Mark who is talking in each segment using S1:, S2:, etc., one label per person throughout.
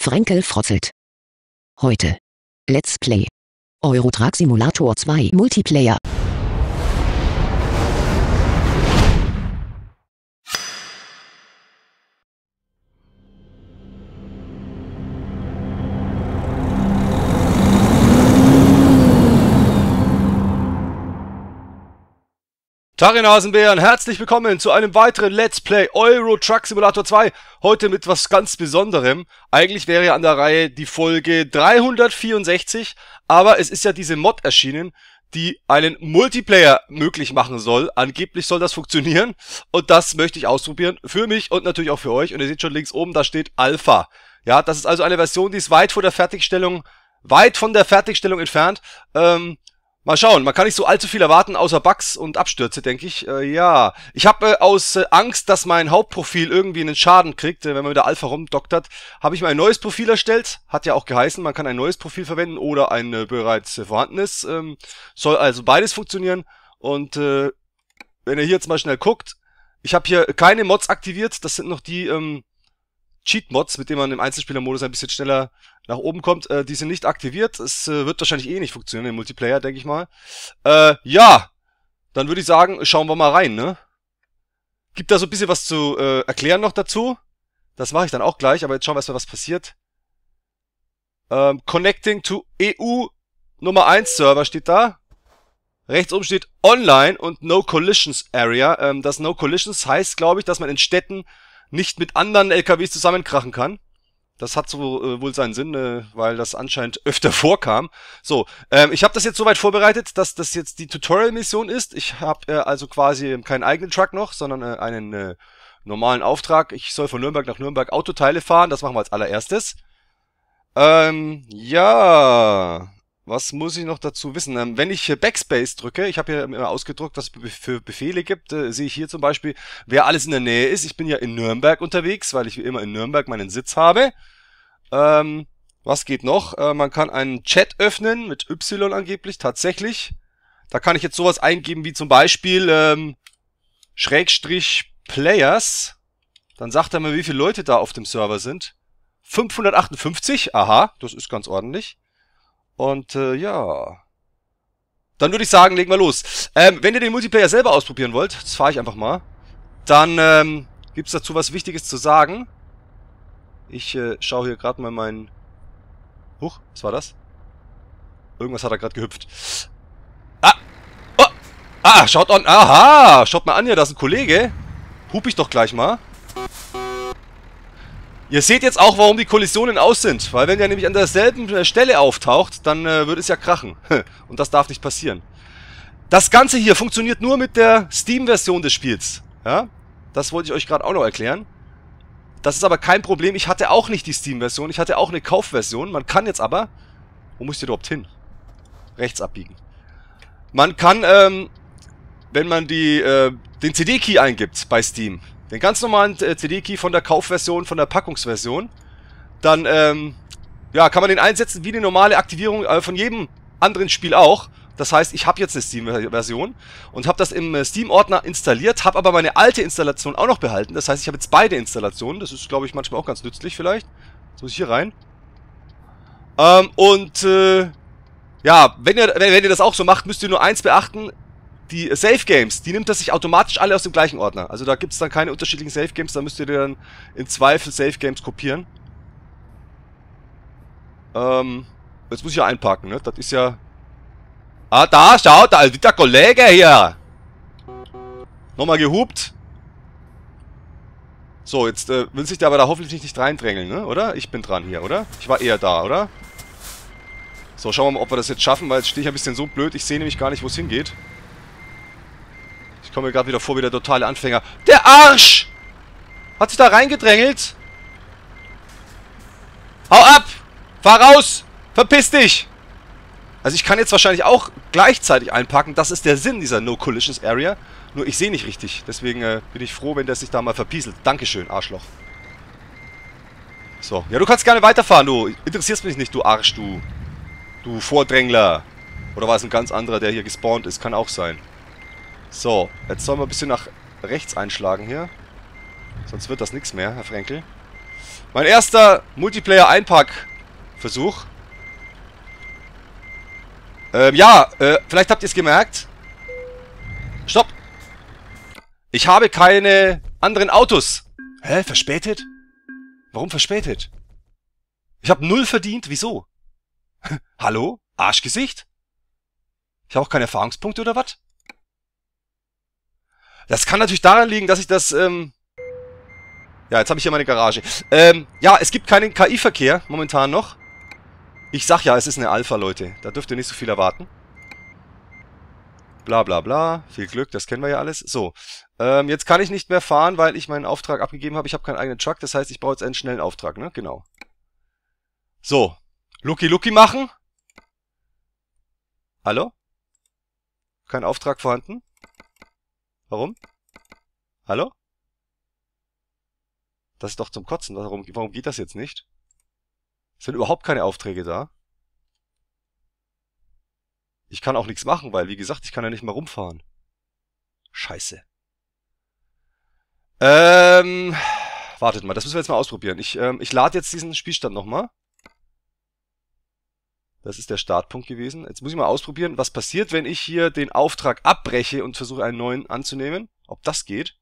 S1: Frenkel frotzelt. Heute. Let's Play. Eurotrack Simulator 2 Multiplayer. Tarin Hasenbeeren, herzlich willkommen zu einem weiteren Let's Play Euro Truck Simulator 2. Heute mit was ganz Besonderem. Eigentlich wäre ja an der Reihe die Folge 364, aber es ist ja diese Mod erschienen, die einen Multiplayer möglich machen soll. Angeblich soll das funktionieren und das möchte ich ausprobieren. Für mich und natürlich auch für euch. Und ihr seht schon links oben, da steht Alpha. Ja, das ist also eine Version, die ist weit vor der Fertigstellung, weit von der Fertigstellung entfernt. Ähm, Mal schauen, man kann nicht so allzu viel erwarten, außer Bugs und Abstürze, denke ich. Äh, ja, ich habe äh, aus äh, Angst, dass mein Hauptprofil irgendwie einen Schaden kriegt, äh, wenn man mit der Alpha rumdoktert, habe ich mir ein neues Profil erstellt. Hat ja auch geheißen, man kann ein neues Profil verwenden oder ein äh, bereits äh, vorhandenes. Ähm, soll also beides funktionieren. Und äh, wenn ihr hier jetzt mal schnell guckt, ich habe hier keine Mods aktiviert. Das sind noch die ähm, Cheat-Mods, mit denen man im Einzelspielermodus ein bisschen schneller nach oben kommt. Äh, die sind nicht aktiviert. Es äh, wird wahrscheinlich eh nicht funktionieren im Multiplayer, denke ich mal. Äh, ja, dann würde ich sagen, schauen wir mal rein, ne? Gibt da so ein bisschen was zu äh, erklären noch dazu. Das mache ich dann auch gleich, aber jetzt schauen wir erstmal, was passiert. Ähm, connecting to EU Nummer 1 Server steht da. Rechts oben steht Online und No Collisions Area. Ähm, das No Collisions heißt, glaube ich, dass man in Städten nicht mit anderen LKWs zusammenkrachen kann. Das hat so äh, wohl seinen Sinn, äh, weil das anscheinend öfter vorkam. So, ähm, ich habe das jetzt soweit vorbereitet, dass das jetzt die Tutorial-Mission ist. Ich habe äh, also quasi keinen eigenen Truck noch, sondern äh, einen äh, normalen Auftrag. Ich soll von Nürnberg nach Nürnberg Autoteile fahren. Das machen wir als allererstes. Ähm, ja was muss ich noch dazu wissen? Ähm, wenn ich Backspace drücke, ich habe hier immer ausgedruckt, was es für Befehle gibt, äh, sehe ich hier zum Beispiel, wer alles in der Nähe ist. Ich bin ja in Nürnberg unterwegs, weil ich wie immer in Nürnberg meinen Sitz habe. Ähm, was geht noch? Äh, man kann einen Chat öffnen mit Y angeblich, tatsächlich. Da kann ich jetzt sowas eingeben wie zum Beispiel ähm, Schrägstrich Players. Dann sagt er mir, wie viele Leute da auf dem Server sind. 558, aha, das ist ganz ordentlich. Und äh, ja. Dann würde ich sagen, legen wir los. Ähm, wenn ihr den Multiplayer selber ausprobieren wollt, das fahre ich einfach mal, dann ähm, gibt es dazu was Wichtiges zu sagen. Ich äh, schaue hier gerade mal meinen... Huch, was war das? Irgendwas hat er gerade gehüpft. Ah! Oh! Ah, schaut an... Aha! Schaut mal an hier, da ist ein Kollege. Hup ich doch gleich mal. Ihr seht jetzt auch, warum die Kollisionen aus sind. Weil wenn der nämlich an derselben äh, Stelle auftaucht, dann äh, würde es ja krachen. Und das darf nicht passieren. Das Ganze hier funktioniert nur mit der Steam-Version des Spiels. Ja? Das wollte ich euch gerade auch noch erklären. Das ist aber kein Problem. Ich hatte auch nicht die Steam-Version. Ich hatte auch eine Kaufversion. Man kann jetzt aber... Wo muss ich denn überhaupt hin? Rechts abbiegen. Man kann, ähm, wenn man die, äh, den CD-Key eingibt bei Steam, den ganz normalen äh, CD-Key von der Kaufversion, von der Packungsversion, dann ähm, ja, kann man den einsetzen wie eine normale Aktivierung äh, von jedem anderen Spiel auch. Das heißt, ich habe jetzt eine Steam-Version und habe das im äh, Steam-Ordner installiert, habe aber meine alte Installation auch noch behalten. Das heißt, ich habe jetzt beide Installationen. Das ist, glaube ich, manchmal auch ganz nützlich vielleicht. So ist hier rein. Ähm, und äh, ja, wenn ihr, wenn ihr das auch so macht, müsst ihr nur eins beachten die Safe Games, die nimmt er sich automatisch alle aus dem gleichen Ordner. Also da gibt es dann keine unterschiedlichen Safe Games, da müsst ihr dann in Zweifel Safe Games kopieren. Ähm, jetzt muss ich ja einpacken, ne? Das ist ja... Ah, da, schaut, da ist der Kollege hier! Nochmal gehupt. So, jetzt äh, will sich der aber da hoffentlich nicht reindrängeln, ne? oder? Ich bin dran hier, oder? Ich war eher da, oder? So, schauen wir mal, ob wir das jetzt schaffen, weil jetzt stehe ich ein bisschen so blöd. Ich sehe nämlich gar nicht, wo es hingeht komme mir gerade wieder vor wie der totale Anfänger. Der Arsch! Hat sich da reingedrängelt? Hau ab! Fahr raus! Verpiss dich! Also ich kann jetzt wahrscheinlich auch gleichzeitig einpacken. Das ist der Sinn dieser No-Collisions-Area. Nur ich sehe nicht richtig. Deswegen äh, bin ich froh, wenn der sich da mal verpieselt. Dankeschön, Arschloch. So. Ja, du kannst gerne weiterfahren, du. Interessierst mich nicht, du Arsch, du. Du Vordrängler. Oder war es ein ganz anderer, der hier gespawnt ist? Kann auch sein. So, jetzt sollen wir ein bisschen nach rechts einschlagen hier. Sonst wird das nichts mehr, Herr Frenkel. Mein erster Multiplayer-Einpack-Versuch. Ähm, ja, äh, vielleicht habt ihr es gemerkt. Stopp! Ich habe keine anderen Autos. Hä, verspätet? Warum verspätet? Ich habe null verdient, wieso? Hallo? Arschgesicht? Ich habe auch keine Erfahrungspunkte oder was? Das kann natürlich daran liegen, dass ich das, ähm... Ja, jetzt habe ich hier meine Garage. Ähm, ja, es gibt keinen KI-Verkehr momentan noch. Ich sag ja, es ist eine Alpha, Leute. Da dürft ihr nicht so viel erwarten. Bla bla bla. Viel Glück, das kennen wir ja alles. So, ähm, jetzt kann ich nicht mehr fahren, weil ich meinen Auftrag abgegeben habe. Ich habe keinen eigenen Truck, das heißt, ich brauche jetzt einen schnellen Auftrag, ne? Genau. So, Lucky Lucky machen. Hallo? Kein Auftrag vorhanden? Warum? Hallo? Das ist doch zum Kotzen. Warum, warum geht das jetzt nicht? Es sind überhaupt keine Aufträge da. Ich kann auch nichts machen, weil, wie gesagt, ich kann ja nicht mal rumfahren. Scheiße. Ähm, wartet mal, das müssen wir jetzt mal ausprobieren. Ich, ähm, ich lade jetzt diesen Spielstand nochmal. Das ist der Startpunkt gewesen. Jetzt muss ich mal ausprobieren, was passiert, wenn ich hier den Auftrag abbreche und versuche einen neuen anzunehmen. Ob das geht?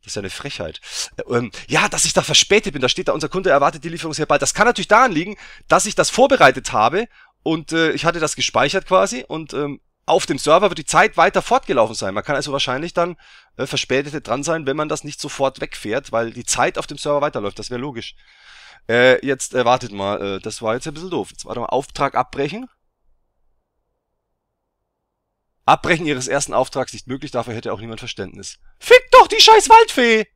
S1: Das ist ja eine Frechheit. Äh, ähm, ja, dass ich da verspätet bin, da steht da, unser Kunde erwartet die Lieferung sehr bald. Das kann natürlich daran liegen, dass ich das vorbereitet habe und äh, ich hatte das gespeichert quasi und ähm, auf dem Server wird die Zeit weiter fortgelaufen sein. Man kann also wahrscheinlich dann äh, verspätet dran sein, wenn man das nicht sofort wegfährt, weil die Zeit auf dem Server weiterläuft. Das wäre logisch. Äh, jetzt äh, wartet mal, äh, das war jetzt ein bisschen doof. Jetzt warte mal, Auftrag abbrechen. Abbrechen ihres ersten Auftrags nicht möglich, dafür hätte auch niemand Verständnis. Fick doch die scheiß Waldfee!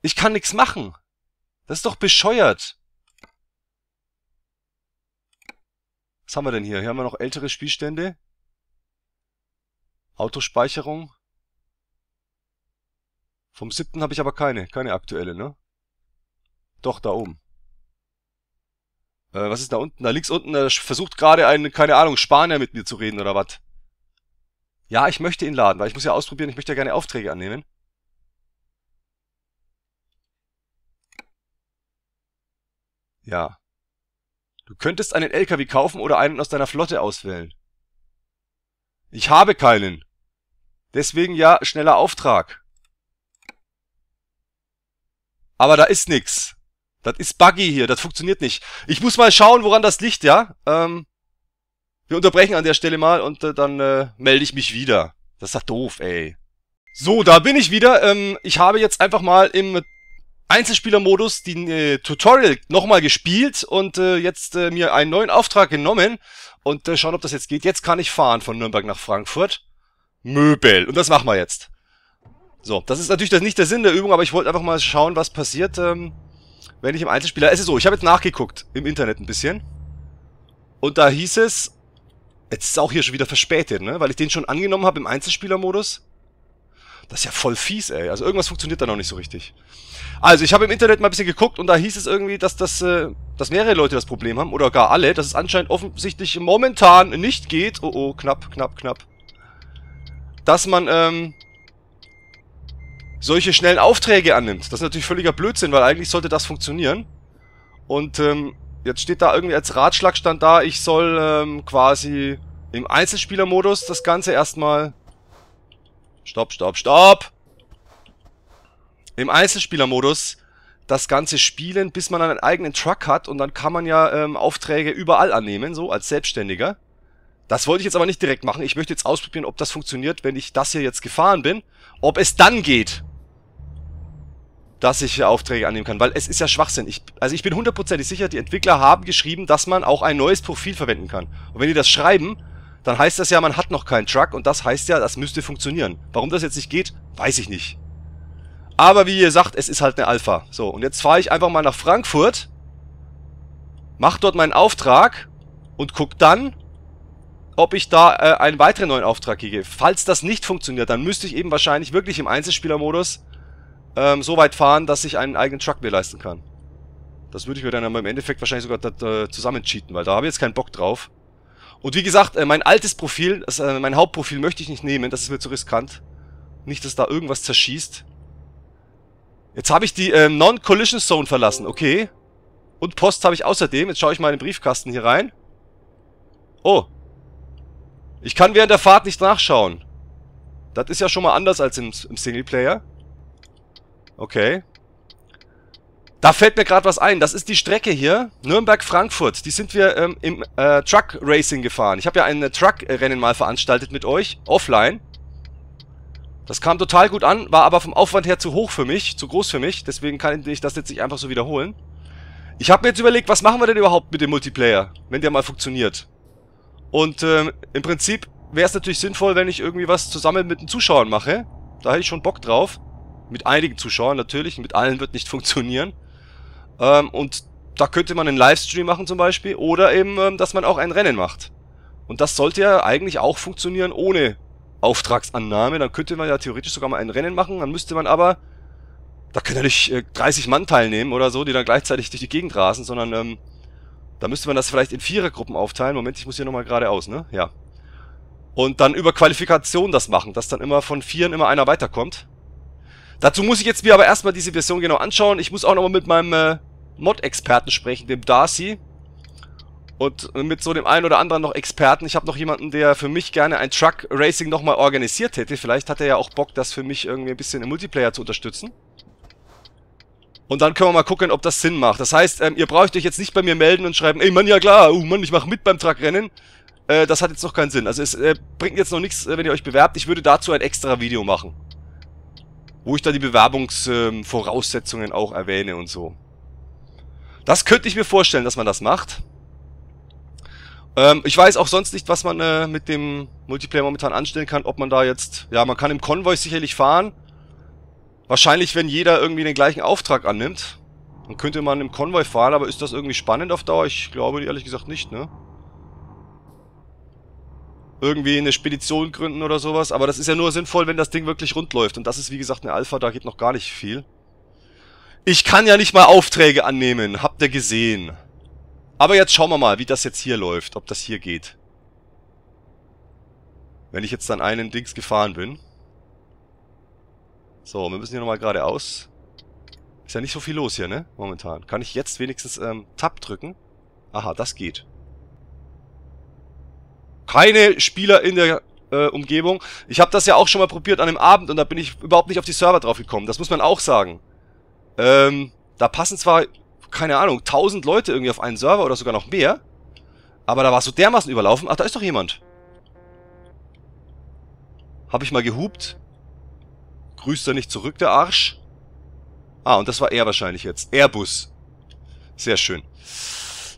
S1: Ich kann nichts machen. Das ist doch bescheuert. Was haben wir denn hier? Hier haben wir noch ältere Spielstände. Autospeicherung. Vom siebten habe ich aber keine, keine aktuelle, ne? Doch, da oben. Äh, was ist da unten? Da links unten, da versucht gerade ein, keine Ahnung, Spanier mit mir zu reden oder was. Ja, ich möchte ihn laden, weil ich muss ja ausprobieren, ich möchte ja gerne Aufträge annehmen. Ja. Du könntest einen LKW kaufen oder einen aus deiner Flotte auswählen. Ich habe keinen. Deswegen ja, schneller Auftrag. Aber da ist nix. Das ist buggy hier, das funktioniert nicht. Ich muss mal schauen, woran das liegt, ja? Ähm, wir unterbrechen an der Stelle mal und äh, dann äh, melde ich mich wieder. Das ist doch doof, ey. So, da bin ich wieder. Ähm, ich habe jetzt einfach mal im Einzelspielermodus den äh, Tutorial nochmal gespielt und äh, jetzt äh, mir einen neuen Auftrag genommen und äh, schauen, ob das jetzt geht. Jetzt kann ich fahren von Nürnberg nach Frankfurt. Möbel. Und das machen wir jetzt. So, das ist natürlich nicht der Sinn der Übung, aber ich wollte einfach mal schauen, was passiert, ähm, wenn ich im Einzelspieler... Es ist so, ich habe jetzt nachgeguckt im Internet ein bisschen. Und da hieß es... Jetzt ist auch hier schon wieder verspätet, ne? Weil ich den schon angenommen habe im Einzelspielermodus. Das ist ja voll fies, ey. Also irgendwas funktioniert da noch nicht so richtig. Also, ich habe im Internet mal ein bisschen geguckt und da hieß es irgendwie, dass das, äh, dass mehrere Leute das Problem haben oder gar alle, dass es anscheinend offensichtlich momentan nicht geht. Oh oh, knapp, knapp, knapp. Dass man ähm, solche schnellen Aufträge annimmt. Das ist natürlich völliger Blödsinn, weil eigentlich sollte das funktionieren. Und ähm, jetzt steht da irgendwie als Ratschlagstand da, ich soll ähm, quasi im Einzelspielermodus das Ganze erstmal... Stopp, stopp, stopp! Im Einzelspielermodus das Ganze spielen, bis man einen eigenen Truck hat und dann kann man ja ähm, Aufträge überall annehmen, so als Selbstständiger. Das wollte ich jetzt aber nicht direkt machen. Ich möchte jetzt ausprobieren, ob das funktioniert, wenn ich das hier jetzt gefahren bin. Ob es dann geht dass ich Aufträge annehmen kann, weil es ist ja Schwachsinn. Ich, also ich bin hundertprozentig sicher, die Entwickler haben geschrieben, dass man auch ein neues Profil verwenden kann. Und wenn die das schreiben, dann heißt das ja, man hat noch keinen Truck und das heißt ja, das müsste funktionieren. Warum das jetzt nicht geht, weiß ich nicht. Aber wie ihr sagt, es ist halt eine Alpha. So, und jetzt fahre ich einfach mal nach Frankfurt, mach dort meinen Auftrag und guck dann, ob ich da äh, einen weiteren neuen Auftrag kriege. Falls das nicht funktioniert, dann müsste ich eben wahrscheinlich wirklich im Einzelspielermodus ähm, so weit fahren, dass ich einen eigenen Truck mir leisten kann. Das würde ich mir dann aber im Endeffekt wahrscheinlich sogar dat, äh, zusammen cheaten, weil da habe ich jetzt keinen Bock drauf. Und wie gesagt, äh, mein altes Profil, das, äh, mein Hauptprofil möchte ich nicht nehmen, das ist mir zu riskant. Nicht, dass da irgendwas zerschießt. Jetzt habe ich die äh, Non-Collision Zone verlassen, okay. Und Post habe ich außerdem. Jetzt schaue ich mal in den Briefkasten hier rein. Oh. Ich kann während der Fahrt nicht nachschauen. Das ist ja schon mal anders als im, im Singleplayer. Okay. Da fällt mir gerade was ein. Das ist die Strecke hier, Nürnberg-Frankfurt. Die sind wir ähm, im äh, Truck-Racing gefahren. Ich habe ja ein Truck-Rennen mal veranstaltet mit euch, offline. Das kam total gut an, war aber vom Aufwand her zu hoch für mich, zu groß für mich. Deswegen kann ich das jetzt nicht einfach so wiederholen. Ich habe mir jetzt überlegt, was machen wir denn überhaupt mit dem Multiplayer, wenn der mal funktioniert. Und ähm, im Prinzip wäre es natürlich sinnvoll, wenn ich irgendwie was zusammen mit den Zuschauern mache. Da hätte ich schon Bock drauf. Mit einigen Zuschauern natürlich, mit allen wird nicht funktionieren. Ähm, und da könnte man einen Livestream machen zum Beispiel oder eben, ähm, dass man auch ein Rennen macht. Und das sollte ja eigentlich auch funktionieren ohne Auftragsannahme. Dann könnte man ja theoretisch sogar mal ein Rennen machen, dann müsste man aber, da können ja nicht äh, 30 Mann teilnehmen oder so, die dann gleichzeitig durch die Gegend rasen, sondern ähm, da müsste man das vielleicht in Vierergruppen aufteilen. Moment, ich muss hier nochmal geradeaus, ne? Ja. Und dann über Qualifikation das machen, dass dann immer von Vieren immer einer weiterkommt. Dazu muss ich jetzt mir aber erstmal diese Version genau anschauen. Ich muss auch nochmal mit meinem äh, Mod-Experten sprechen, dem Darcy. Und äh, mit so dem einen oder anderen noch Experten. Ich habe noch jemanden, der für mich gerne ein Truck Racing nochmal organisiert hätte. Vielleicht hat er ja auch Bock, das für mich irgendwie ein bisschen im Multiplayer zu unterstützen. Und dann können wir mal gucken, ob das Sinn macht. Das heißt, ähm, ihr braucht euch jetzt nicht bei mir melden und schreiben, ey Mann, ja klar, oh Mann, ich mache mit beim Truckrennen. Äh, das hat jetzt noch keinen Sinn. Also es äh, bringt jetzt noch nichts, äh, wenn ihr euch bewerbt. Ich würde dazu ein extra Video machen. Wo ich da die Bewerbungsvoraussetzungen ähm, auch erwähne und so. Das könnte ich mir vorstellen, dass man das macht. Ähm, ich weiß auch sonst nicht, was man äh, mit dem Multiplayer momentan anstellen kann. Ob man da jetzt... Ja, man kann im Konvoi sicherlich fahren. Wahrscheinlich, wenn jeder irgendwie den gleichen Auftrag annimmt. Dann könnte man im Konvoi fahren, aber ist das irgendwie spannend auf Dauer? Ich glaube ehrlich gesagt nicht, ne? irgendwie eine Spedition gründen oder sowas. Aber das ist ja nur sinnvoll, wenn das Ding wirklich rund läuft. Und das ist, wie gesagt, eine Alpha, da geht noch gar nicht viel. Ich kann ja nicht mal Aufträge annehmen, habt ihr gesehen. Aber jetzt schauen wir mal, wie das jetzt hier läuft, ob das hier geht. Wenn ich jetzt dann einen Dings gefahren bin. So, wir müssen hier nochmal geradeaus. Ist ja nicht so viel los hier, ne? Momentan. Kann ich jetzt wenigstens ähm, Tab drücken? Aha, das geht keine Spieler in der äh, Umgebung. Ich habe das ja auch schon mal probiert an einem Abend und da bin ich überhaupt nicht auf die Server drauf gekommen. Das muss man auch sagen. Ähm, da passen zwar, keine Ahnung, tausend Leute irgendwie auf einen Server oder sogar noch mehr. Aber da war so dermaßen überlaufen. Ach, da ist doch jemand. Habe ich mal gehupt. Grüßt er nicht zurück, der Arsch? Ah, und das war er wahrscheinlich jetzt. Airbus. Sehr schön.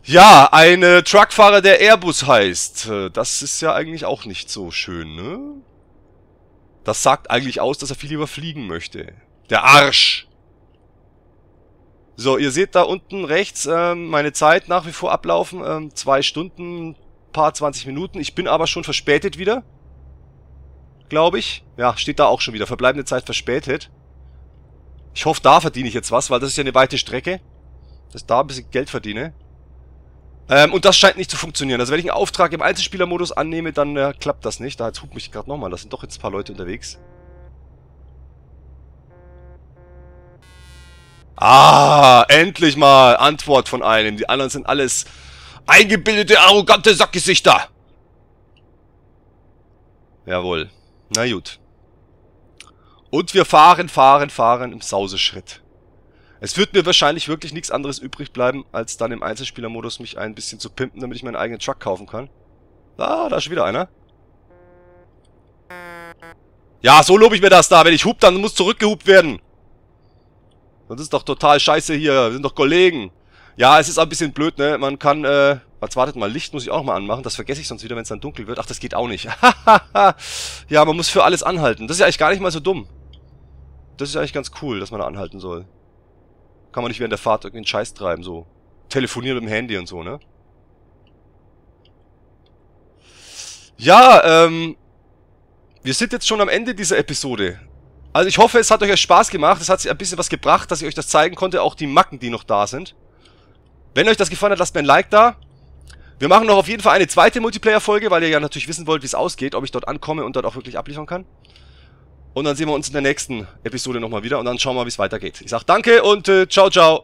S1: Ja, eine Truckfahrer, der Airbus heißt. Äh, das ist ja eigentlich auch nicht so schön, ne? Das sagt eigentlich aus, dass er viel lieber fliegen möchte. Der Arsch! So, ihr seht da unten rechts ähm, meine Zeit nach wie vor ablaufen. Ähm, zwei Stunden, paar 20 Minuten. Ich bin aber schon verspätet wieder. Glaube ich. Ja, steht da auch schon wieder. Verbleibende Zeit verspätet. Ich hoffe, da verdiene ich jetzt was, weil das ist ja eine weite Strecke. Dass ich da ein bisschen Geld verdiene. Ähm, und das scheint nicht zu funktionieren. Also wenn ich einen Auftrag im Einzelspielermodus annehme, dann äh, klappt das nicht. Da jetzt hupt mich gerade nochmal. Da sind doch jetzt ein paar Leute unterwegs. Ah, endlich mal Antwort von einem. Die anderen sind alles eingebildete, arrogante Sackgesichter. Jawohl. Na gut. Und wir fahren, fahren, fahren im Sauseschritt. Es wird mir wahrscheinlich wirklich nichts anderes übrig bleiben, als dann im Einzelspielermodus mich ein bisschen zu pimpen, damit ich meinen eigenen Truck kaufen kann. Ah, da ist wieder einer. Ja, so lobe ich mir das da. Wenn ich hub, dann muss zurückgehubt werden. Das ist doch total scheiße hier. Wir sind doch Kollegen. Ja, es ist ein bisschen blöd, ne? Man kann, äh... Jetzt wartet mal, Licht muss ich auch mal anmachen. Das vergesse ich sonst wieder, wenn es dann dunkel wird. Ach, das geht auch nicht. ja, man muss für alles anhalten. Das ist ja eigentlich gar nicht mal so dumm. Das ist eigentlich ganz cool, dass man da anhalten soll. Kann man nicht während der Fahrt irgendwie einen Scheiß treiben, so. Telefonieren mit dem Handy und so, ne? Ja, ähm, wir sind jetzt schon am Ende dieser Episode. Also ich hoffe, es hat euch Spaß gemacht, es hat sich ein bisschen was gebracht, dass ich euch das zeigen konnte, auch die Macken, die noch da sind. Wenn euch das gefallen hat, lasst mir ein Like da. Wir machen noch auf jeden Fall eine zweite Multiplayer-Folge, weil ihr ja natürlich wissen wollt, wie es ausgeht, ob ich dort ankomme und dort auch wirklich abliefern kann. Und dann sehen wir uns in der nächsten Episode nochmal wieder und dann schauen wir, wie es weitergeht. Ich sage danke und äh, ciao, ciao.